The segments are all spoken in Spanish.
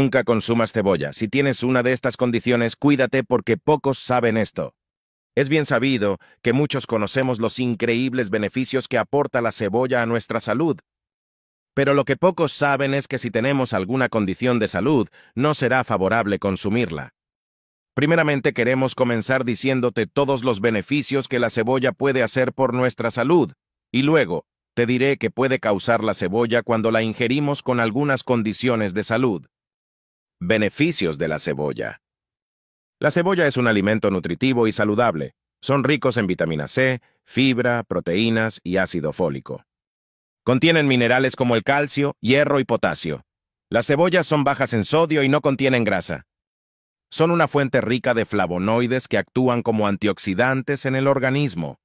Nunca consumas cebolla. Si tienes una de estas condiciones, cuídate porque pocos saben esto. Es bien sabido que muchos conocemos los increíbles beneficios que aporta la cebolla a nuestra salud. Pero lo que pocos saben es que si tenemos alguna condición de salud, no será favorable consumirla. Primeramente queremos comenzar diciéndote todos los beneficios que la cebolla puede hacer por nuestra salud, y luego te diré que puede causar la cebolla cuando la ingerimos con algunas condiciones de salud. Beneficios de la cebolla. La cebolla es un alimento nutritivo y saludable. Son ricos en vitamina C, fibra, proteínas y ácido fólico. Contienen minerales como el calcio, hierro y potasio. Las cebollas son bajas en sodio y no contienen grasa. Son una fuente rica de flavonoides que actúan como antioxidantes en el organismo.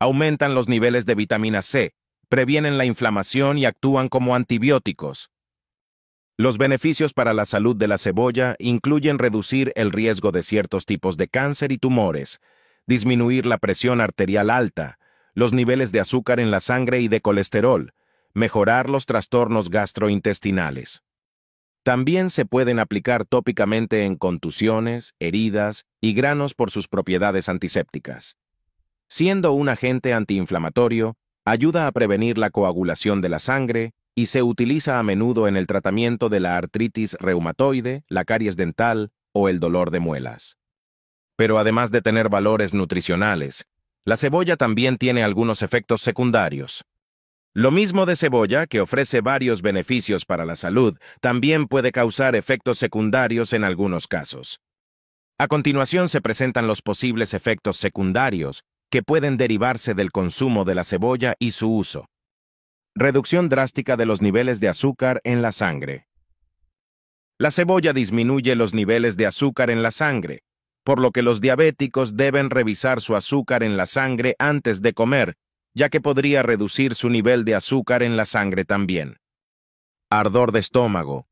Aumentan los niveles de vitamina C, previenen la inflamación y actúan como antibióticos. Los beneficios para la salud de la cebolla incluyen reducir el riesgo de ciertos tipos de cáncer y tumores, disminuir la presión arterial alta, los niveles de azúcar en la sangre y de colesterol, mejorar los trastornos gastrointestinales. También se pueden aplicar tópicamente en contusiones, heridas y granos por sus propiedades antisépticas. Siendo un agente antiinflamatorio, ayuda a prevenir la coagulación de la sangre, y se utiliza a menudo en el tratamiento de la artritis reumatoide, la caries dental o el dolor de muelas. Pero además de tener valores nutricionales, la cebolla también tiene algunos efectos secundarios. Lo mismo de cebolla, que ofrece varios beneficios para la salud, también puede causar efectos secundarios en algunos casos. A continuación se presentan los posibles efectos secundarios que pueden derivarse del consumo de la cebolla y su uso. Reducción drástica de los niveles de azúcar en la sangre. La cebolla disminuye los niveles de azúcar en la sangre, por lo que los diabéticos deben revisar su azúcar en la sangre antes de comer, ya que podría reducir su nivel de azúcar en la sangre también. Ardor de estómago.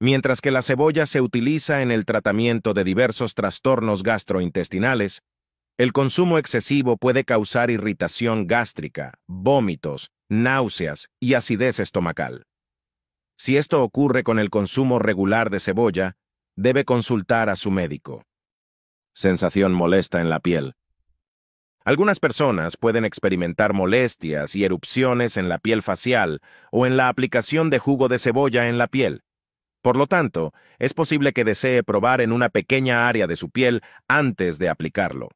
Mientras que la cebolla se utiliza en el tratamiento de diversos trastornos gastrointestinales, el consumo excesivo puede causar irritación gástrica, vómitos, náuseas y acidez estomacal. Si esto ocurre con el consumo regular de cebolla, debe consultar a su médico. Sensación molesta en la piel. Algunas personas pueden experimentar molestias y erupciones en la piel facial o en la aplicación de jugo de cebolla en la piel. Por lo tanto, es posible que desee probar en una pequeña área de su piel antes de aplicarlo.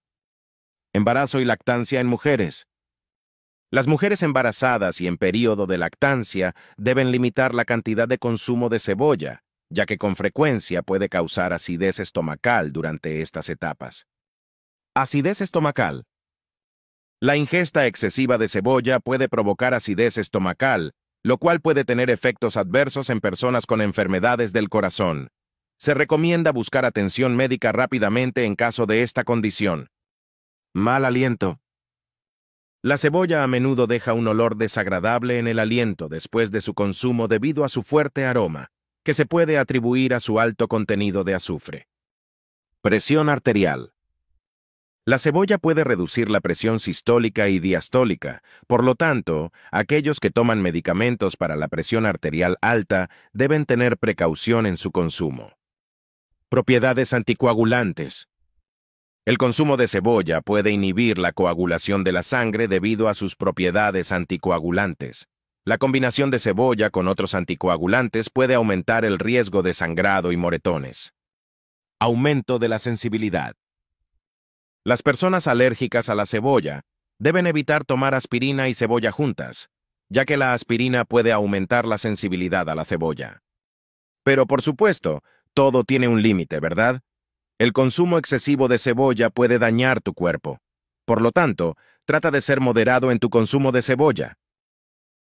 Embarazo y lactancia en mujeres. Las mujeres embarazadas y en periodo de lactancia deben limitar la cantidad de consumo de cebolla, ya que con frecuencia puede causar acidez estomacal durante estas etapas. Acidez estomacal. La ingesta excesiva de cebolla puede provocar acidez estomacal, lo cual puede tener efectos adversos en personas con enfermedades del corazón. Se recomienda buscar atención médica rápidamente en caso de esta condición. Mal aliento. La cebolla a menudo deja un olor desagradable en el aliento después de su consumo debido a su fuerte aroma, que se puede atribuir a su alto contenido de azufre. Presión arterial. La cebolla puede reducir la presión sistólica y diastólica, por lo tanto, aquellos que toman medicamentos para la presión arterial alta deben tener precaución en su consumo. Propiedades anticoagulantes. El consumo de cebolla puede inhibir la coagulación de la sangre debido a sus propiedades anticoagulantes. La combinación de cebolla con otros anticoagulantes puede aumentar el riesgo de sangrado y moretones. Aumento de la sensibilidad. Las personas alérgicas a la cebolla deben evitar tomar aspirina y cebolla juntas, ya que la aspirina puede aumentar la sensibilidad a la cebolla. Pero por supuesto, todo tiene un límite, ¿verdad? El consumo excesivo de cebolla puede dañar tu cuerpo. Por lo tanto, trata de ser moderado en tu consumo de cebolla.